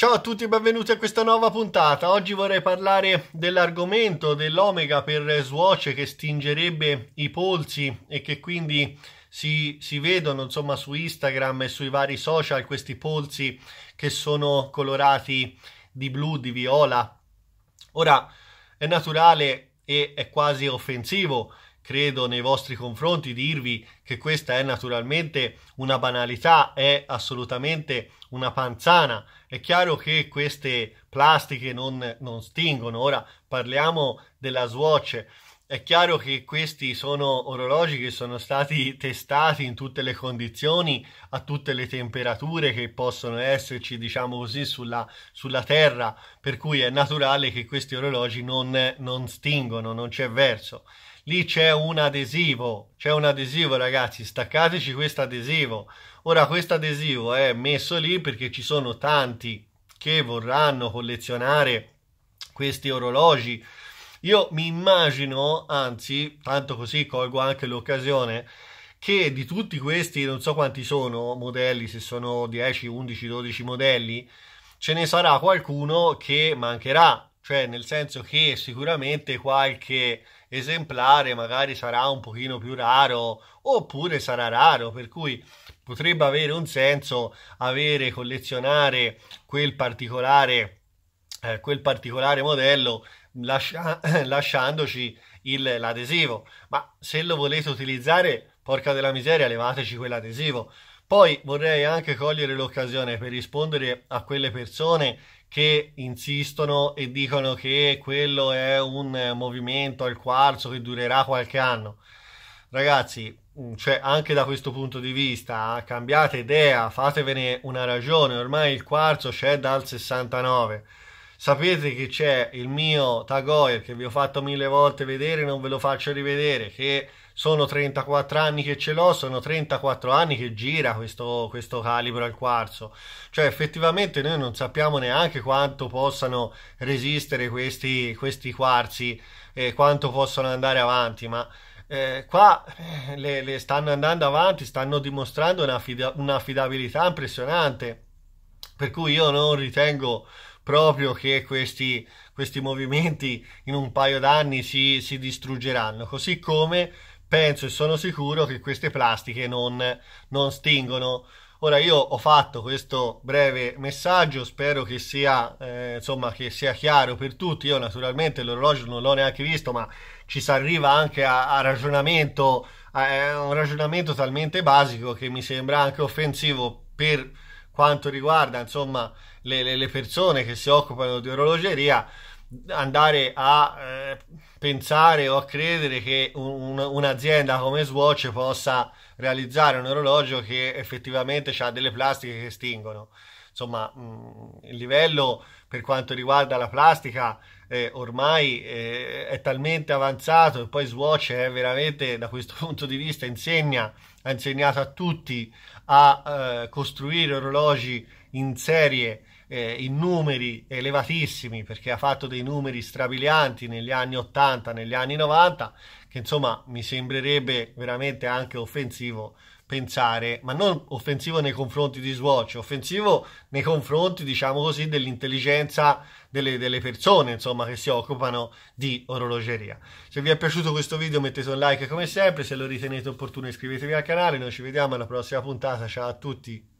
Ciao a tutti e benvenuti a questa nuova puntata. Oggi vorrei parlare dell'argomento dell'omega per Swatch che stingerebbe i polsi e che quindi si, si, vedono insomma su Instagram e sui vari social questi polsi che sono colorati di blu, di viola. Ora è naturale e è quasi offensivo credo nei vostri confronti, dirvi che questa è naturalmente una banalità, è assolutamente una panzana. È chiaro che queste plastiche non, non stingono. Ora parliamo della Swatch. È chiaro che questi sono orologi che sono stati testati in tutte le condizioni, a tutte le temperature che possono esserci, diciamo così, sulla, sulla terra, per cui è naturale che questi orologi non, non stingono, non c'è verso lì c'è un adesivo, c'è un adesivo ragazzi, staccateci questo adesivo. Ora questo adesivo è messo lì perché ci sono tanti che vorranno collezionare questi orologi. Io mi immagino, anzi, tanto così colgo anche l'occasione, che di tutti questi, non so quanti sono modelli, se sono 10, 11, 12 modelli, ce ne sarà qualcuno che mancherà, cioè nel senso che sicuramente qualche esemplare magari sarà un pochino più raro oppure sarà raro, per cui potrebbe avere un senso avere, collezionare quel particolare, eh, quel particolare modello lascia, lasciandoci il, l'adesivo, ma se lo volete utilizzare, porca della miseria, levateci quell'adesivo poi vorrei anche cogliere l'occasione per rispondere a quelle persone che insistono e dicono che quello è un movimento al quarzo che durerà qualche anno. Ragazzi, mm, cioè anche da questo punto di vista, cambiate idea, fatevene una ragione, ormai il quarzo c'è dal 69 Sapete che c'è il mio Tagoyer che vi ho fatto mille volte vedere, non ve lo faccio rivedere, che sono 34 anni che ce l'ho, sono 34 anni che gira questo, questo calibro al quarzo. Cioè effettivamente noi non sappiamo neanche quanto possano resistere questi, questi quarzi, eh, quanto possono andare avanti, ma... Eh, qua eh, le, le, stanno andando avanti, stanno dimostrando un'affidabilità una impressionante. Per cui io non ritengo proprio che questi, questi movimenti in un paio d'anni si, si distruggeranno, così come penso e sono sicuro che queste plastiche non, non, stingono. Ora io ho fatto questo breve messaggio, spero che sia, eh, insomma, che sia chiaro per tutti, io naturalmente l'orologio non l'ho neanche visto, ma ci si arriva anche a, a ragionamento, a, a un ragionamento talmente basico che mi sembra anche offensivo per quanto riguarda insomma le, le, le persone che si occupano di orologeria, andare a eh, pensare o a credere che un, un'azienda come Swatch possa realizzare un orologio che effettivamente ha delle plastiche che stingono insomma mh, mm, il livello per quanto riguarda la plastica eh, ormai eh, è talmente avanzato e poi Swatch eh, è veramente da questo punto di vista insegna, ha insegnato a tutti a eh, costruire orologi in serie eh, in numeri elevatissimi perché ha fatto dei numeri strabilianti negli anni 80, negli anni 90 che insomma mi sembrerebbe veramente anche offensivo pensare, ma non offensivo nei confronti di Swatch, offensivo nei confronti, diciamo così, dell'intelligenza delle, delle, persone, insomma, che si occupano di orologeria. Se vi è piaciuto questo video mettete un like come sempre, se lo ritenete opportuno iscrivetevi al canale, noi ci vediamo alla prossima puntata, ciao a tutti!